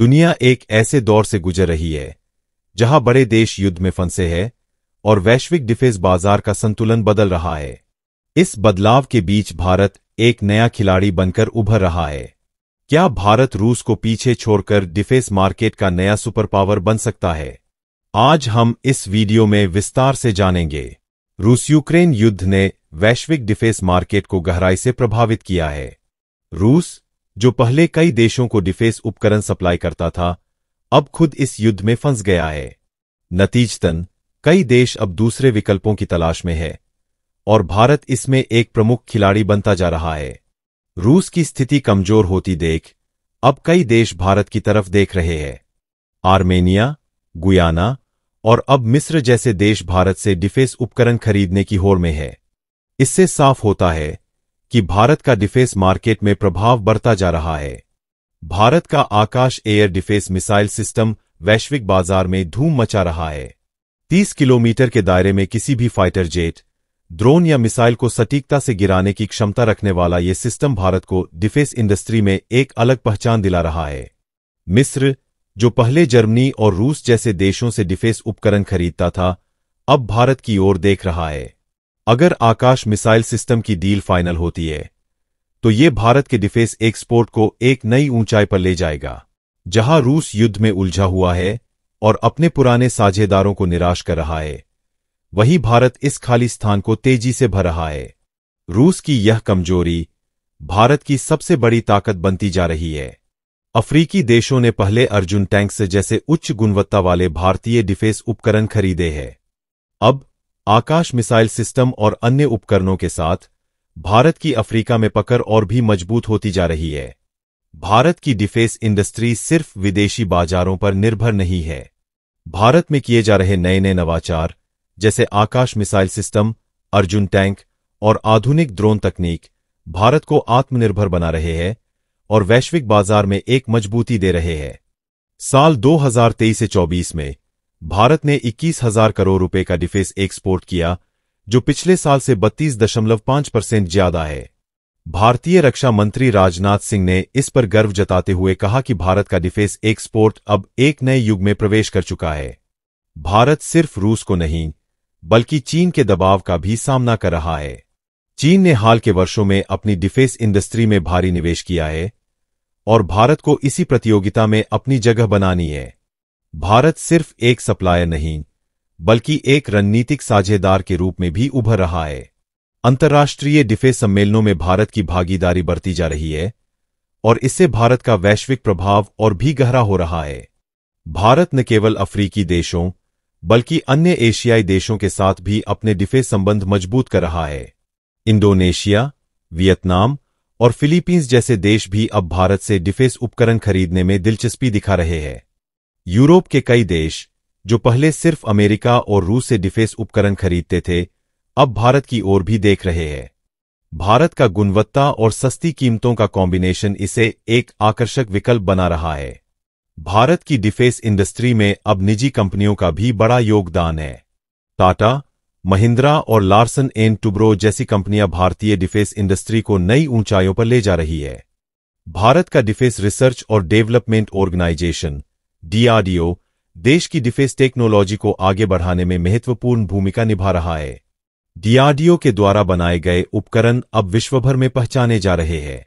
दुनिया एक ऐसे दौर से गुजर रही है जहां बड़े देश युद्ध में फंसे हैं और वैश्विक डिफेंस बाजार का संतुलन बदल रहा है इस बदलाव के बीच भारत एक नया खिलाड़ी बनकर उभर रहा है क्या भारत रूस को पीछे छोड़कर डिफेंस मार्केट का नया सुपर पावर बन सकता है आज हम इस वीडियो में विस्तार से जानेंगे रूस यूक्रेन युद्ध ने वैश्विक डिफेंस मार्केट को गहराई से प्रभावित किया है रूस जो पहले कई देशों को डिफेंस उपकरण सप्लाई करता था अब खुद इस युद्ध में फंस गया है नतीजतन कई देश अब दूसरे विकल्पों की तलाश में है और भारत इसमें एक प्रमुख खिलाड़ी बनता जा रहा है रूस की स्थिति कमजोर होती देख अब कई देश भारत की तरफ देख रहे हैं आर्मेनिया गुयाना और अब मिस्र जैसे देश भारत से डिफेंस उपकरण खरीदने की होड़ में है इससे साफ होता है कि भारत का डिफेंस मार्केट में प्रभाव बढ़ता जा रहा है भारत का Akash air defence missile system वैश्विक बाजार में धूम मचा रहा है 30 किलोमीटर के दायरे में किसी भी फाइटर जेट ड्रोन या मिसाइल को सटीकता से गिराने की क्षमता रखने वाला यह सिस्टम भारत को डिफेंस इंडस्ट्री में एक अलग पहचान दिला रहा है मिस्र जो पहले जर्मनी और रूस जैसे देशों से डिफेंस उपकरण खरीदता था अब भारत की ओर देख रहा है अगर आकाश मिसाइल सिस्टम की डील फाइनल होती है तो ये भारत के डिफेंस एक्सपोर्ट को एक नई ऊंचाई पर ले जाएगा जहां रूस युद्ध में उलझा हुआ है और अपने पुराने साझेदारों को निराश कर रहा है वहीं भारत इस खाली स्थान को तेजी से भर रहा है रूस की यह कमजोरी भारत की सबसे बड़ी ताकत बनती जा रही है अफ्रीकी देशों ने पहले अर्जुन टैंक्स जैसे उच्च गुणवत्ता वाले भारतीय डिफेंस उपकरण खरीदे हैं अब आकाश मिसाइल सिस्टम और अन्य उपकरणों के साथ भारत की अफ्रीका में पकड़ और भी मजबूत होती जा रही है भारत की डिफेंस इंडस्ट्री सिर्फ विदेशी बाजारों पर निर्भर नहीं है भारत में किए जा रहे नए नए नवाचार जैसे Akash missile system Arjun tank और आधुनिक ड्रोन तकनीक भारत को आत्मनिर्भर बना रहे हैं और वैश्विक बाजार में एक मजबूती दे रहे हैं साल दो से चौबीस में भारत ने इक्कीस हजार करोड़ रुपए का डिफेंस एक्सपोर्ट किया जो पिछले साल से 32.5 परसेंट ज्यादा है भारतीय रक्षा मंत्री राजनाथ सिंह ने इस पर गर्व जताते हुए कहा कि भारत का डिफेंस एक्सपोर्ट अब एक नए युग में प्रवेश कर चुका है भारत सिर्फ रूस को नहीं बल्कि चीन के दबाव का भी सामना कर रहा है चीन ने हाल के वर्षों में अपनी डिफेंस इंडस्ट्री में भारी निवेश किया है और भारत को इसी प्रतियोगिता में अपनी जगह बनानी है भारत सिर्फ एक सप्लायर नहीं बल्कि एक रणनीतिक साझेदार के रूप में भी उभर रहा है अंतर्राष्ट्रीय डिफेंस सम्मेलनों में भारत की भागीदारी बढ़ती जा रही है और इससे भारत का वैश्विक प्रभाव और भी गहरा हो रहा है भारत न केवल अफ्रीकी देशों बल्कि अन्य एशियाई देशों के साथ भी अपने डिफेंस संबंध मजबूत कर रहा है इंडोनेशिया वियतनाम और फिलीपींस जैसे देश भी अब भारत से डिफेंस उपकरण खरीदने में दिलचस्पी दिखा रहे हैं यूरोप के कई देश जो पहले सिर्फ अमेरिका और रूस से डिफेंस उपकरण खरीदते थे अब भारत की ओर भी देख रहे हैं भारत का गुणवत्ता और सस्ती कीमतों का कॉम्बिनेशन इसे एक आकर्षक विकल्प बना रहा है भारत की डिफेंस इंडस्ट्री में अब निजी कंपनियों का भी बड़ा योगदान है टाटा महिंद्रा और लार्सन एंड टुब्रो जैसी कंपनियां भारतीय डिफेंस इंडस्ट्री को नई ऊंचाइयों पर ले जा रही है भारत का डिफेंस रिसर्च और डेवलपमेंट ऑर्गेनाइजेशन डीआरडीओ देश की डिफेंस टेक्नोलॉजी को आगे बढ़ाने में महत्वपूर्ण भूमिका निभा रहा है डीआरडीओ के द्वारा बनाए गए उपकरण अब विश्वभर में पहचाने जा रहे हैं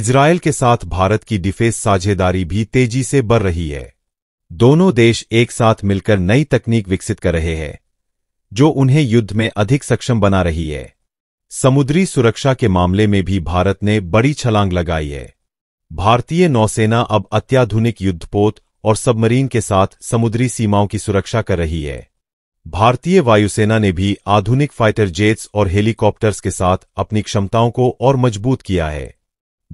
इसराइल के साथ भारत की डिफेंस साझेदारी भी तेजी से बढ़ रही है दोनों देश एक साथ मिलकर नई तकनीक विकसित कर रहे हैं जो उन्हें युद्ध में अधिक सक्षम बना रही है समुद्री सुरक्षा के मामले में भी भारत ने बड़ी छलांग लगाई है भारतीय नौसेना अब अत्याधुनिक युद्धपोत और सबमरीन के साथ समुद्री सीमाओं की सुरक्षा कर रही है भारतीय वायुसेना ने भी आधुनिक फाइटर जेट्स और हेलीकॉप्टर्स के साथ अपनी क्षमताओं को और मजबूत किया है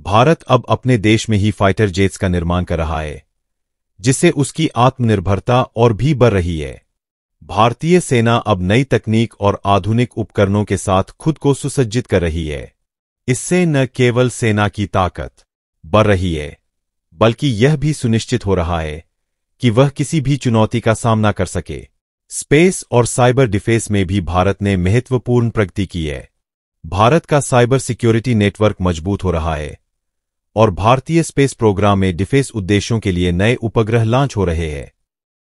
भारत अब अपने देश में ही फाइटर जेट्स का निर्माण कर रहा है जिससे उसकी आत्मनिर्भरता और भी बढ़ रही है भारतीय सेना अब नई तकनीक और आधुनिक उपकरणों के साथ खुद को सुसज्जित कर रही है इससे न केवल सेना की ताकत बढ़ रही है बल्कि यह भी सुनिश्चित हो रहा है कि वह किसी भी चुनौती का सामना कर सके स्पेस और साइबर डिफेंस में भी भारत ने महत्वपूर्ण प्रगति की है भारत का साइबर सिक्योरिटी नेटवर्क मजबूत हो रहा है और भारतीय स्पेस प्रोग्राम में डिफेंस उद्देश्यों के लिए नए उपग्रह लॉन्च हो रहे हैं